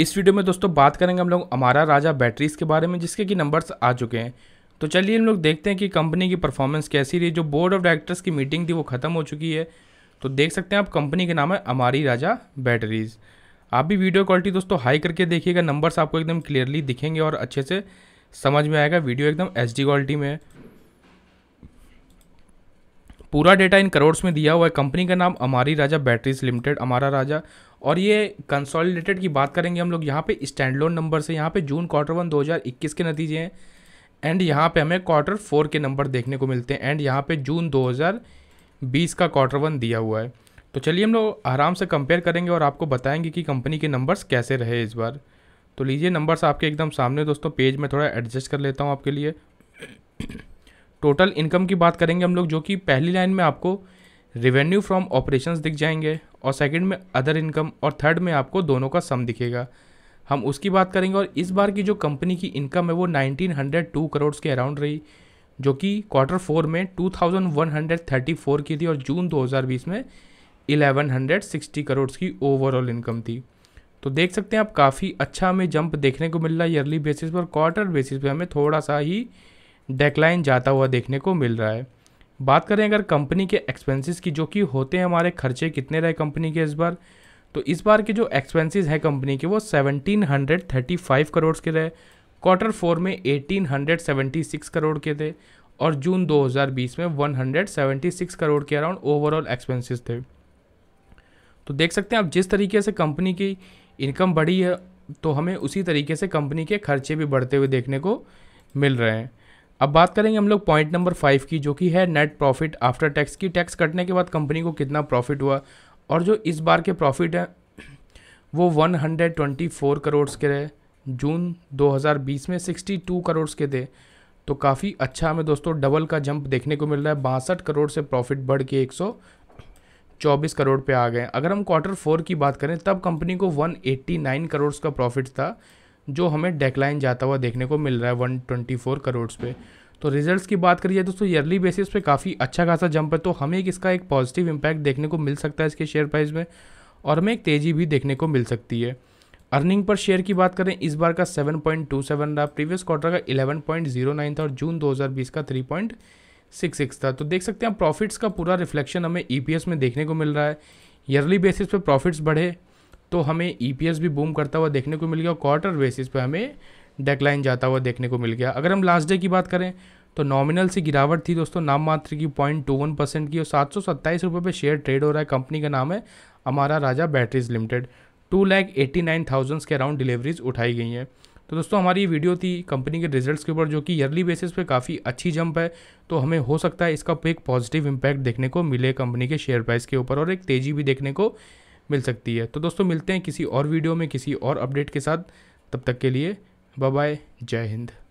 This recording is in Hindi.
इस वीडियो में दोस्तों बात करेंगे हम लोग हमारा राजा बैटरीज के बारे में जिसके कि नंबर्स आ चुके हैं तो चलिए हम लोग देखते हैं कि कंपनी की परफॉर्मेंस कैसी रही जो बोर्ड ऑफ डायरेक्टर्स की मीटिंग थी वो ख़त्म हो चुकी है तो देख सकते हैं आप कंपनी का नाम है अमारी राजा बैटरीज आप भी वीडियो क्वालिटी दोस्तों हाई करके देखिएगा नंबर्स आपको एकदम क्लियरली दिखेंगे और अच्छे से समझ में आएगा वीडियो एकदम एच क्वालिटी में है पूरा डेटा इन करोड़ में दिया हुआ है कंपनी का नाम अमारी राजा बैटरीज लिमिटेड हमारा राजा और ये कंसोलिडेटेड की बात करेंगे हम लोग यहाँ पे स्टैंड लोन नंबर से यहाँ पे जून क्वार्टर वन 2021 के नतीजे हैं एंड यहाँ पे हमें क्वार्टर फोर के नंबर देखने को मिलते हैं एंड यहाँ पे जून 2020 का क्वार्टर वन दिया हुआ है तो चलिए हम लोग आराम से कंपेयर करेंगे और आपको बताएंगे कि कंपनी के नंबर्स कैसे रहे इस बार तो लीजिए नंबर्स आपके एकदम सामने दोस्तों पेज में थोड़ा एडजस्ट कर लेता हूँ आपके लिए टोटल इनकम की बात करेंगे हम लोग जो कि पहली लाइन में आपको रिवेन्यू फ्रॉम ऑपरेशंस दिख जाएंगे और सेकंड में अदर इनकम और थर्ड में आपको दोनों का सम दिखेगा हम उसकी बात करेंगे और इस बार की जो कंपनी की इनकम है वो 1902 करोड़ के अराउंड रही जो कि क्वार्टर फोर में 2134 की थी और जून 2020 में 1160 करोड़ की ओवरऑल इनकम थी तो देख सकते हैं आप काफ़ी अच्छा हमें जंप देखने को मिल रहा है ईयरली बेसिस पर क्वार्टर बेसिस पर हमें थोड़ा सा ही डेक्लाइन जाता हुआ देखने को मिल रहा है बात करें अगर कंपनी के एक्सपेंसेस की जो कि होते हैं हमारे खर्चे कितने रहे कंपनी के इस बार तो इस बार के जो एक्सपेंसेस हैं कंपनी के वो 1735 करोड़ के रहे क्वार्टर फोर में 1876 करोड़ के थे और जून 2020 में 176 करोड़ के अराउंड ओवरऑल एक्सपेंसेस थे तो देख सकते हैं आप जिस तरीके से कंपनी की इनकम बढ़ी है तो हमें उसी तरीके से कंपनी के खर्चे भी बढ़ते हुए देखने को मिल रहे हैं अब बात करेंगे हम लोग पॉइंट नंबर फाइव की जो कि है नेट प्रॉफिट आफ्टर टैक्स की टैक्स कटने के बाद कंपनी को कितना प्रॉफिट हुआ और जो इस बार के प्रॉफिट हैं वो 124 करोड़ के रहे जून 2020 में 62 करोड़ के थे तो काफ़ी अच्छा हमें दोस्तों डबल का जंप देखने को मिल रहा है बासठ करोड़ से प्रॉफिट बढ़ के एक चौबीस करोड़ पे आ गए अगर हम क्वार्टर फोर की बात करें तब कंपनी को 189 करोड़ का प्रॉफिट था जो हमें डेकलाइन जाता हुआ देखने को मिल रहा है वन ट्वेंटी फोर करोड़ पे तो रिजल्ट्स की बात करिए दोस्तों ईयरली बेसिस पे काफ़ी अच्छा खासा जंप है तो हमें एक इसका एक पॉजिटिव इम्पैक्ट देखने को मिल सकता है इसके शेयर प्राइस में और हमें एक तेज़ी भी देखने को मिल सकती है अर्निंग पर शेयर की बात करें इस बार का 7.27 रहा प्रीवियस क्वार्टर का 11.09 था और जून 2020 का 3.66 था तो देख सकते हैं प्रॉफिट्स का पूरा रिफ्लेक्शन हमें एस e में देखने को मिल रहा है ईयरली बेसिस पर प्रॉफिट्स बढ़े तो हमें ई e भी बूम करता हुआ देखने को मिल गया और क्वार्टर बेसिस पर हमें डेकलाइन जाता हुआ देखने को मिल गया अगर हम लास्ट डे की बात करें तो नॉमिनल से गिरावट थी दोस्तों नाम मात्र की पॉइंट टू वन परसेंट की और सात सौ सत्ताईस रुपये पर शेयर ट्रेड हो रहा है कंपनी का नाम है हमारा Raja batteries limited two lakh eighty nine thousands के अराउंड डिलीवरीज उठाई गई हैं तो दोस्तों हमारी ये वीडियो थी कंपनी के रिजल्ट्स के ऊपर जो कि ईयरली बेसिस पे काफ़ी अच्छी जंप है तो हमें हो सकता है इसका एक पॉजिटिव इम्पैक्ट देखने को मिले कंपनी के शेयर प्राइस के ऊपर और एक तेज़ी भी देखने को मिल सकती है तो दोस्तों मिलते हैं किसी और वीडियो में किसी और अपडेट के साथ तब तक के लिए बाय जय हिंद